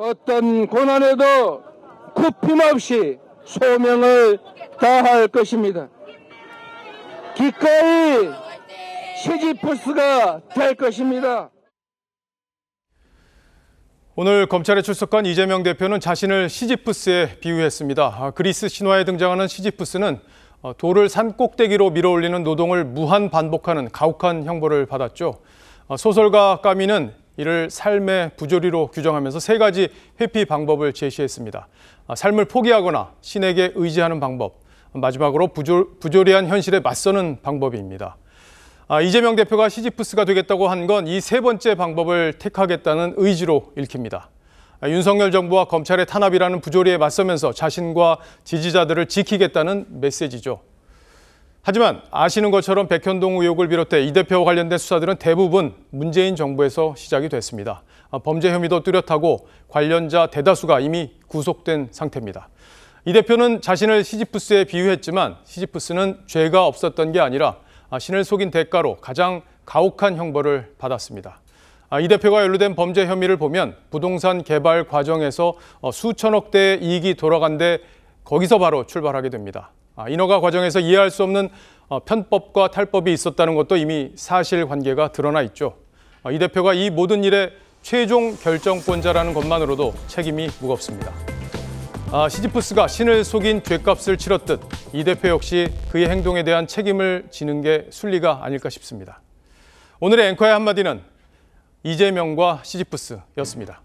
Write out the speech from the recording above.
어떤 고난에도 굽힘없이 소명을 다할 것입니다. 기꺼이 시지프스가 될 것입니다. 오늘 검찰에 출석한 이재명 대표는 자신을 시지프스에 비유했습니다. 아, 그리스 신화에 등장하는 시지프스는 어, 돌을 산 꼭대기로 밀어올리는 노동을 무한 반복하는 가혹한 형벌을 받았죠. 어, 소설가 까미는 이를 삶의 부조리로 규정하면서 세 가지 회피 방법을 제시했습니다. 아, 삶을 포기하거나 신에게 의지하는 방법, 마지막으로 부조, 부조리한 현실에 맞서는 방법입니다. 아, 이재명 대표가 시지프스가 되겠다고 한 건 이 세 번째 방법을 택하겠다는 의지로 읽힙니다. 아, 윤석열 정부와 검찰의 탄압이라는 부조리에 맞서면서 자신과 지지자들을 지키겠다는 메시지죠. 하지만 아시는 것처럼 백현동 의혹을 비롯해 이 대표와 관련된 수사들은 대부분 문재인 정부에서 시작이 됐습니다. 아, 범죄 혐의도 뚜렷하고 관련자 대다수가 이미 구속된 상태입니다. 이 대표는 자신을 시지프스에 비유했지만 시지프스는 죄가 없었던 게 아니라 아, 신을 속인 대가로 가장 가혹한 형벌을 받았습니다. 아, 이 대표가 연루된 범죄 혐의를 보면 부동산 개발 과정에서 어, 수천억 대의 이익이 돌아간데 거기서 바로 출발하게 됩니다. 아, 인허가 과정에서 이해할 수 없는 어, 편법과 탈법이 있었다는 것도 이미 사실관계가 드러나 있죠. 아, 이 대표가 이 모든 일에 최종 결정권자라는 것만으로도 책임이 무겁습니다. 아, 시지프스가 신을 속인 죄값을 치렀듯 이 대표 역시 그의 행동에 대한 책임을 지는 게 순리가 아닐까 싶습니다. 오늘의 앵커의 한마디는 이재명과 시지프스였습니다.